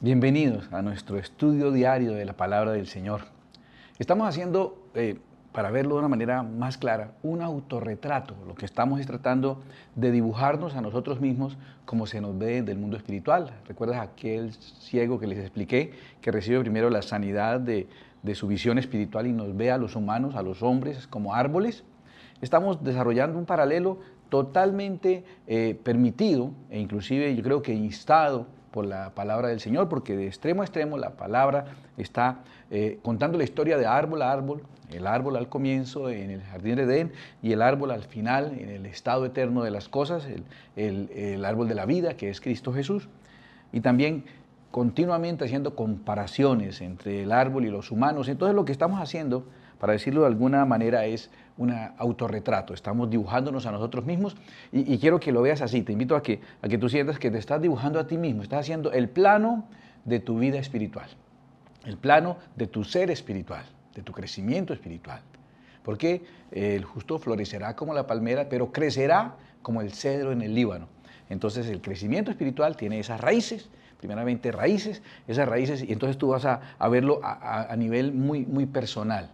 Bienvenidos a nuestro estudio diario de la palabra del Señor. Estamos haciendo eh, para verlo de una manera más clara, un autorretrato, lo que estamos es tratando de dibujarnos a nosotros mismos como se nos ve del mundo espiritual. ¿Recuerdas aquel ciego que les expliqué, que recibe primero la sanidad de, su visión espiritual y nos ve a los humanos, a los hombres, como árboles? Estamos desarrollando un paralelo totalmente eh, permitido e inclusive yo creo que instado por la palabra del Señor, porque de extremo a extremo la palabra está eh, contando la historia de árbol a árbol, el árbol al comienzo en el jardín de Edén y el árbol al final en el estado eterno de las cosas, el, el árbol de la vida que es Cristo Jesús. Y también continuamente haciendo comparaciones entre el árbol y los humanos. Entonces lo que estamos haciendo, para decirlo de alguna manera, es un autorretrato, estamos dibujándonos a nosotros mismos y, quiero que lo veas así, te invito a que, a que tú sientas que te estás dibujando a ti mismo, estás haciendo el plano de tu vida espiritual, el plano de tu ser espiritual, de tu crecimiento espiritual. Porque eh, el justo florecerá como la palmera, pero crecerá como el cedro en el Líbano. Entonces el crecimiento espiritual tiene esas raíces, primeramente raíces, esas raíces, y entonces tú vas a, verlo a, a, nivel muy, muy personal.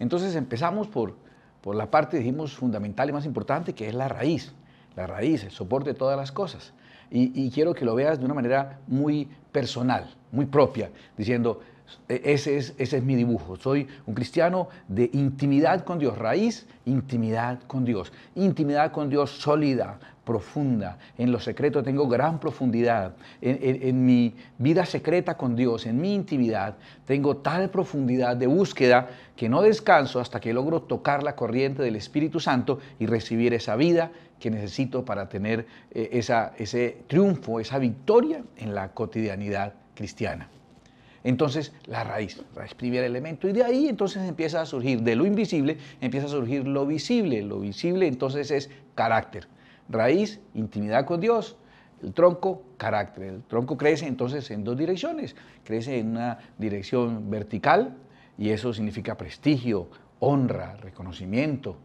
Entonces empezamos por, por la parte, dijimos, fundamental y más importante, que es la raíz, la raíz, el soporte de todas las cosas. Y, y quiero que lo veas de una manera muy personal, muy propia, diciendo, e, ese es, mi dibujo. Soy un cristiano de intimidad con Dios, raíz, intimidad con Dios. Intimidad con Dios sólida, profunda. En lo secreto tengo gran profundidad. En, mi vida secreta con Dios, en mi intimidad, tengo tal profundidad de búsqueda que no descanso hasta que logro tocar la corriente del Espíritu Santo y recibir esa vida que necesito para tener eh, ese triunfo, esa victoria en la cotidianidad cristiana. Entonces, la raíz, raíz primer elemento. Y de ahí entonces empieza a surgir, de lo invisible, empieza a surgir lo visible. Lo visible entonces es carácter. Raíz, intimidad con Dios. El tronco, carácter. El tronco crece entonces en dos direcciones. Crece en una dirección vertical, y eso significa prestigio, honra, reconocimiento.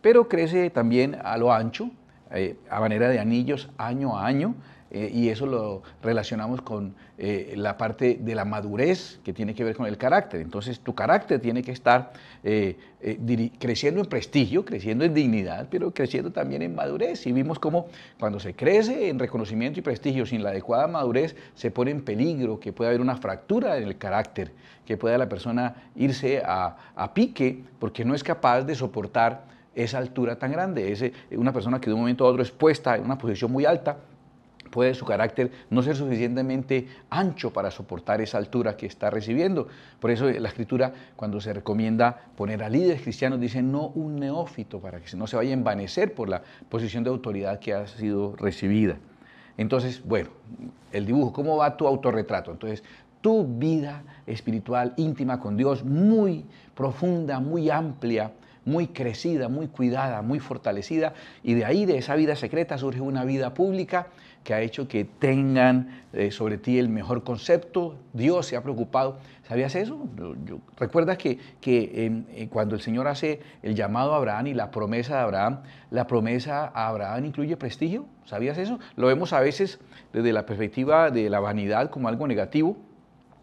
Pero crece también a lo ancho, eh, a manera de anillos año a año, eh, y eso lo relacionamos con eh, la parte de la madurez que tiene que ver con el carácter. Entonces tu carácter tiene que estar eh, creciendo en prestigio, creciendo en dignidad, pero creciendo también en madurez. Y vimos cómo cuando se crece en reconocimiento y prestigio sin la adecuada madurez, se pone en peligro que pueda haber una fractura en el carácter, que pueda la persona irse a, pique porque no es capaz de soportar esa altura tan grande, ese, una persona que de un momento a otro es puesta en una posición muy alta, puede su carácter no ser suficientemente ancho para soportar esa altura que está recibiendo. Por eso eh, la escritura, cuando se recomienda poner a líderes cristianos, dice no un neófito para que no se vaya a envanecer por la posición de autoridad que ha sido recibida. Entonces, bueno, el dibujo, ¿cómo va tu autorretrato? Entonces, tu vida espiritual íntima con Dios, muy profunda, muy amplia, muy crecida, muy cuidada, muy fortalecida, y de ahí, de esa vida secreta, surge una vida pública que ha hecho que tengan eh, sobre ti el mejor concepto. Dios se ha preocupado. ¿Sabías eso? ¿Recuerdas que, eh, cuando el Señor hace el llamado a Abraham y la promesa de Abraham, la promesa a Abraham incluye prestigio? ¿Sabías eso? Lo vemos a veces desde la perspectiva de la vanidad como algo negativo.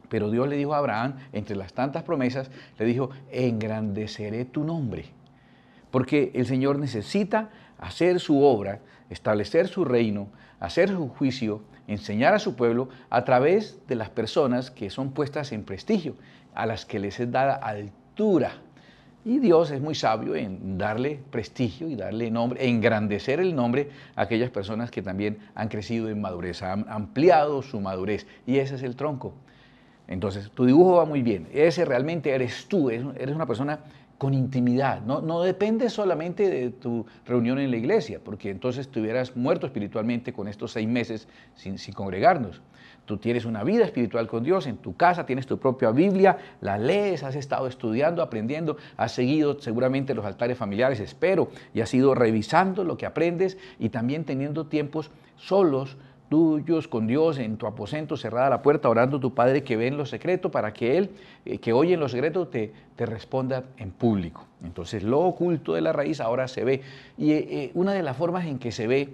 Pero Dios le dijo a Abraham, entre las tantas promesas, le dijo, engrandeceré tu nombre. Porque el Señor necesita hacer su obra, establecer su reino, hacer su juicio, enseñar a su pueblo a través de las personas que son puestas en prestigio, a las que les es dada altura. Y Dios es muy sabio en darle prestigio y darle nombre, engrandecer el nombre a aquellas personas que también han crecido en madurez, han ampliado su madurez. Y ese es el tronco. Entonces, tu dibujo va muy bien. Ese realmente eres tú, eres una persona con intimidad. No, depende solamente de tu reunión en la iglesia, porque entonces hubieras muerto espiritualmente con estos seis meses sin, sin, congregarnos. Tú tienes una vida espiritual con Dios, en tu casa tienes tu propia Biblia, la lees, has estado estudiando, aprendiendo, has seguido seguramente los altares familiares, espero, y has ido revisando lo que aprendes y también teniendo tiempos solos tuyos con Dios en tu aposento, cerrada la puerta, orando a tu Padre que ve en los secretos para que Él, eh, que oye en los secretos te, te, responda en público. Entonces lo oculto de la raíz ahora se ve. Y eh, eh, una de las formas en que se ve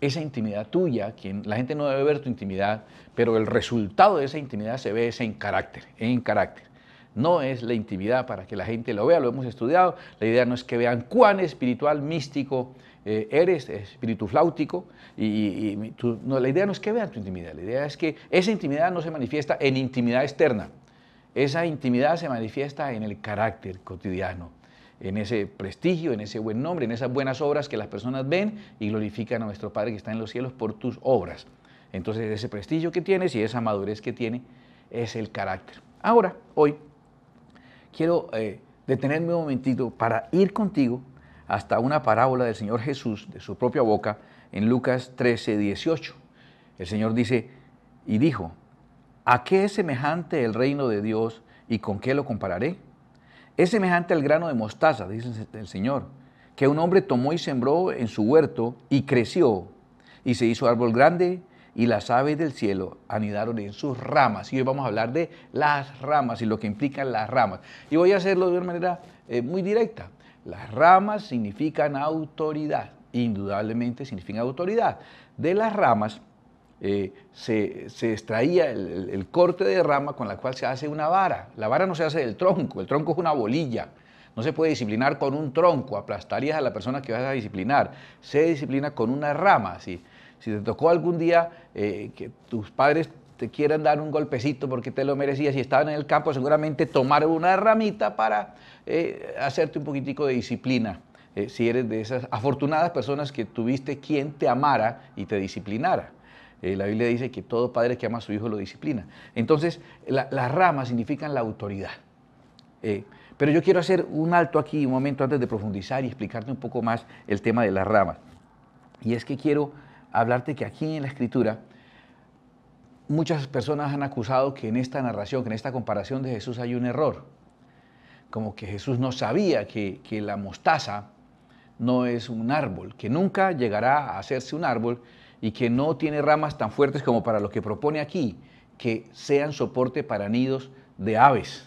esa intimidad tuya, quien, la gente no debe ver tu intimidad, pero el resultado de esa intimidad se ve es en carácter, en carácter. No es la intimidad para que la gente lo vea, lo hemos estudiado. La idea no es que vean cuán espiritual, místico, eh, eres espíritu flautico y, la idea no es que vean tu intimidad, la idea es que esa intimidad no se manifiesta en intimidad externa, esa intimidad se manifiesta en el carácter cotidiano, en ese prestigio, en ese buen nombre, en esas buenas obras que las personas ven y glorifican a nuestro Padre que está en los cielos por tus obras. Entonces ese prestigio que tienes y esa madurez que tiene es el carácter. Ahora, hoy, quiero eh, detenerme un momentito para ir contigo hasta una parábola del Señor Jesús de su propia boca en Lucas 13, 18. El Señor dice, y dijo, ¿a qué es semejante el reino de Dios y con qué lo compararé? Es semejante al grano de mostaza, dice el Señor, que un hombre tomó y sembró en su huerto y creció y se hizo árbol grande y las aves del cielo anidaron en sus ramas. Y hoy vamos a hablar de las ramas y lo que implican las ramas. Y voy a hacerlo de una manera eh, muy directa. Las ramas significan autoridad, indudablemente significan autoridad. De las ramas eh, se, extraía el, corte de rama con la cual se hace una vara. La vara no se hace del tronco, el tronco es una bolilla. No se puede disciplinar con un tronco, aplastarías a la persona que vas a disciplinar. Se disciplina con una rama. Si, si te tocó algún día eh, que tus padres te quieran dar un golpecito porque te lo merecías y estaban en el campo, seguramente tomaron una ramita para eh, hacerte un poquitico de disciplina. Eh, si eres de esas afortunadas personas que tuviste quien te amara y te disciplinara. Eh, la Biblia dice que todo padre que ama a su hijo lo disciplina. Entonces, las ramas significan la autoridad. pero yo quiero hacer un alto aquí, un momento antes de profundizar y explicarte un poco más el tema de las ramas. Y es que quiero hablarte que aquí en la Escritura muchas personas han acusado que en esta narración, que en esta comparación de Jesús hay un error, como que Jesús no sabía que, la mostaza no es un árbol, que nunca llegará a hacerse un árbol y que no tiene ramas tan fuertes como para lo que propone aquí, que sean soporte para nidos de aves,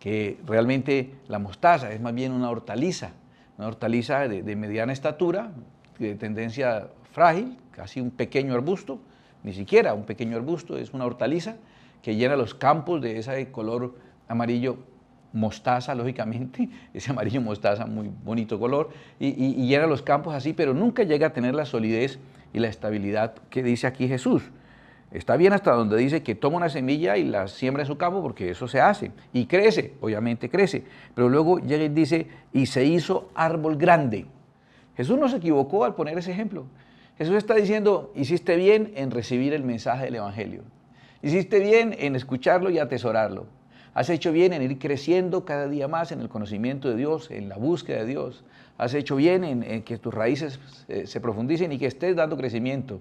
que realmente la mostaza es más bien una hortaliza, una hortaliza de mediana estatura, de tendencia frágil, casi un pequeño arbusto, ni siquiera un pequeño arbusto, es una hortaliza que llena los campos de ese color amarillo mostaza, lógicamente, ese amarillo mostaza, muy bonito color, y, llena los campos así, pero nunca llega a tener la solidez y la estabilidad que dice aquí Jesús. Está bien hasta donde dice que toma una semilla y la siembra en su campo, porque eso se hace, y crece, obviamente crece, pero luego llega y dice, y se hizo árbol grande. Jesús no se equivocó al poner ese ejemplo. Jesús está diciendo, hiciste bien en recibir el mensaje del Evangelio. Hiciste bien en escucharlo y atesorarlo. Has hecho bien en ir creciendo cada día más en el conocimiento de Dios, en la búsqueda de Dios. Has hecho bien en, que tus raíces eh, se profundicen y que estés dando crecimiento.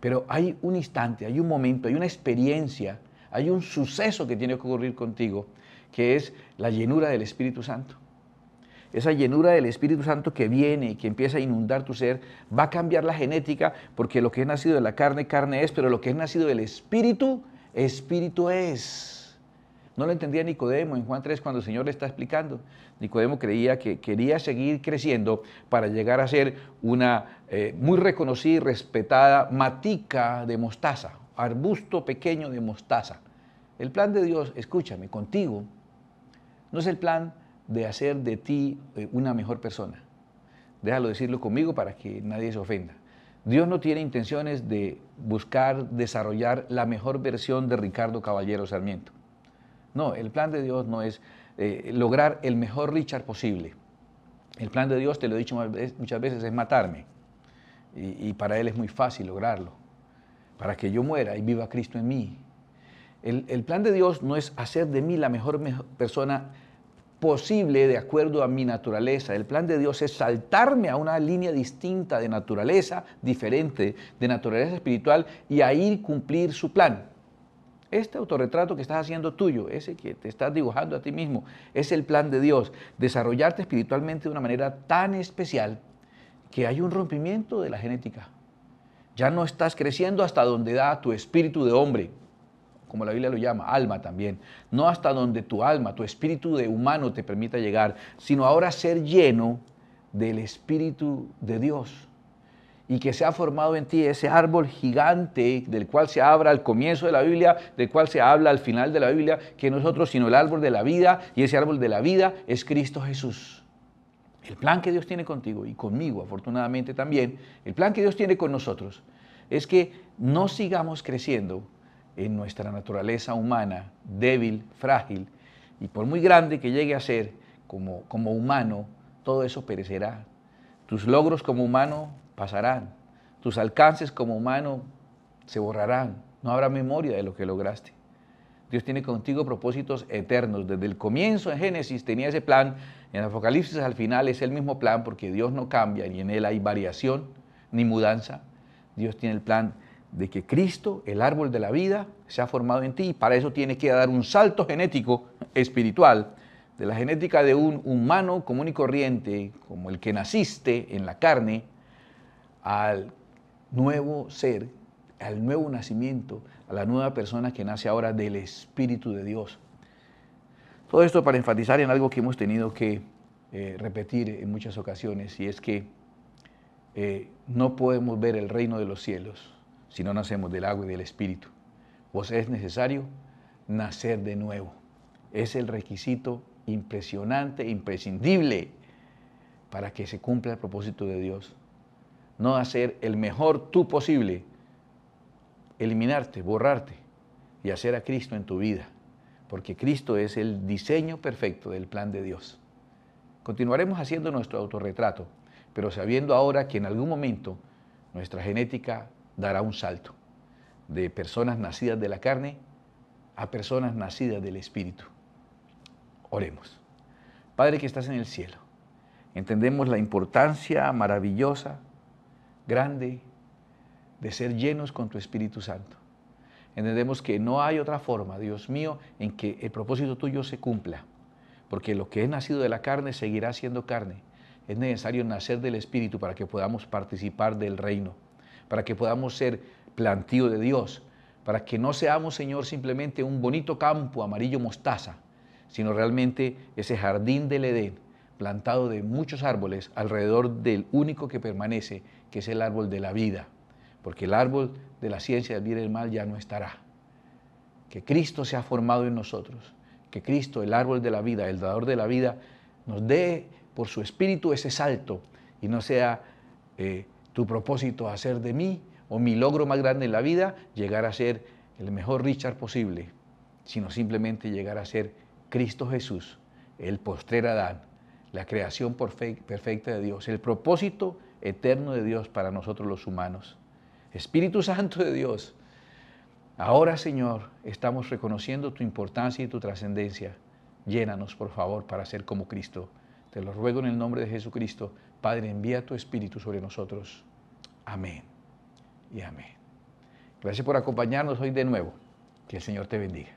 Pero hay un instante, hay un momento, hay una experiencia, hay un suceso que tiene que ocurrir contigo, que es la llenura del Espíritu Santo esa llenura del Espíritu Santo que viene y que empieza a inundar tu ser, va a cambiar la genética, porque lo que es nacido de la carne, carne es, pero lo que es nacido del Espíritu, Espíritu es. No lo entendía Nicodemo en Juan 3 cuando el Señor le está explicando. Nicodemo creía que quería seguir creciendo para llegar a ser una eh, muy reconocida y respetada matica de mostaza, arbusto pequeño de mostaza. El plan de Dios, escúchame, contigo, no es el plan de hacer de ti eh, una mejor persona. Déjalo decirlo conmigo para que nadie se ofenda. Dios no tiene intenciones de buscar desarrollar la mejor versión de Ricardo Caballero Sarmiento. No, el plan de Dios no es eh, lograr el mejor Richard posible. El plan de Dios, te lo he dicho muchas veces, es matarme. Y, para Él es muy fácil lograrlo. Para que yo muera y viva Cristo en mí. El, plan de Dios no es hacer de mí la mejor, mejor persona posible de acuerdo a mi naturaleza. El plan de Dios es saltarme a una línea distinta de naturaleza, diferente, de naturaleza espiritual, y a ir cumplir su plan. Este autorretrato que estás haciendo tuyo, ese que te estás dibujando a ti mismo, es el plan de Dios, desarrollarte espiritualmente de una manera tan especial que hay un rompimiento de la genética. Ya no estás creciendo hasta donde da tu espíritu de hombre como la Biblia lo llama, alma también. No hasta donde tu alma, tu espíritu de humano te permita llegar, sino ahora ser lleno del Espíritu de Dios y que se ha formado en ti ese árbol gigante del cual se habla al comienzo de la Biblia, del cual se habla al final de la Biblia, que nosotros sino el árbol de la vida, y ese árbol de la vida es Cristo Jesús. El plan que Dios tiene contigo y conmigo, afortunadamente también, el plan que Dios tiene con nosotros es que no sigamos creciendo en nuestra naturaleza humana, débil, frágil, y por muy grande que llegue a ser como, como humano, todo eso perecerá. Tus logros como humano pasarán, tus alcances como humano se borrarán, no habrá memoria de lo que lograste. Dios tiene contigo propósitos eternos. Desde el comienzo en Génesis tenía ese plan, en Apocalipsis al final es el mismo plan porque Dios no cambia y en Él hay variación ni mudanza. Dios tiene el plan de que Cristo, el árbol de la vida, se ha formado en ti y para eso tiene que dar un salto genético espiritual de la genética de un humano común y corriente, como el que naciste en la carne, al nuevo ser, al nuevo nacimiento, a la nueva persona que nace ahora del Espíritu de Dios. Todo esto para enfatizar en algo que hemos tenido que eh, repetir en muchas ocasiones, y es que eh, no podemos ver el reino de los cielos si no nacemos del agua y del Espíritu. Vos es necesario nacer de nuevo. Es el requisito impresionante, imprescindible para que se cumpla el propósito de Dios. No hacer el mejor tú posible, eliminarte, borrarte y hacer a Cristo en tu vida, porque Cristo es el diseño perfecto del plan de Dios. Continuaremos haciendo nuestro autorretrato, pero sabiendo ahora que en algún momento nuestra genética dará un salto de personas nacidas de la carne a personas nacidas del Espíritu. Oremos. Padre que estás en el cielo, entendemos la importancia maravillosa, grande, de ser llenos con tu Espíritu Santo. Entendemos que no hay otra forma, Dios mío, en que el propósito tuyo se cumpla, porque lo que es nacido de la carne seguirá siendo carne. Es necesario nacer del Espíritu para que podamos participar del reino para que podamos ser plantío de Dios, para que no seamos, Señor, simplemente un bonito campo amarillo mostaza, sino realmente ese jardín del Edén, plantado de muchos árboles alrededor del único que permanece, que es el árbol de la vida, porque el árbol de la ciencia del bien y del mal ya no estará. Que Cristo se ha formado en nosotros, que Cristo, el árbol de la vida, el dador de la vida, nos dé por su espíritu ese salto y no sea eh, tu propósito a hacer de mí o mi logro más grande en la vida llegar a ser el mejor Richard posible, sino simplemente llegar a ser Cristo Jesús, el postrer Adán, la creación perfecta de Dios, el propósito eterno de Dios para nosotros los humanos. Espíritu Santo de Dios, ahora Señor, estamos reconociendo tu importancia y tu trascendencia. Llénanos, por favor, para ser como Cristo. Te lo ruego en el nombre de Jesucristo. Padre, envía tu Espíritu sobre nosotros. Amén y amén. Gracias por acompañarnos hoy de nuevo. Que el Señor te bendiga.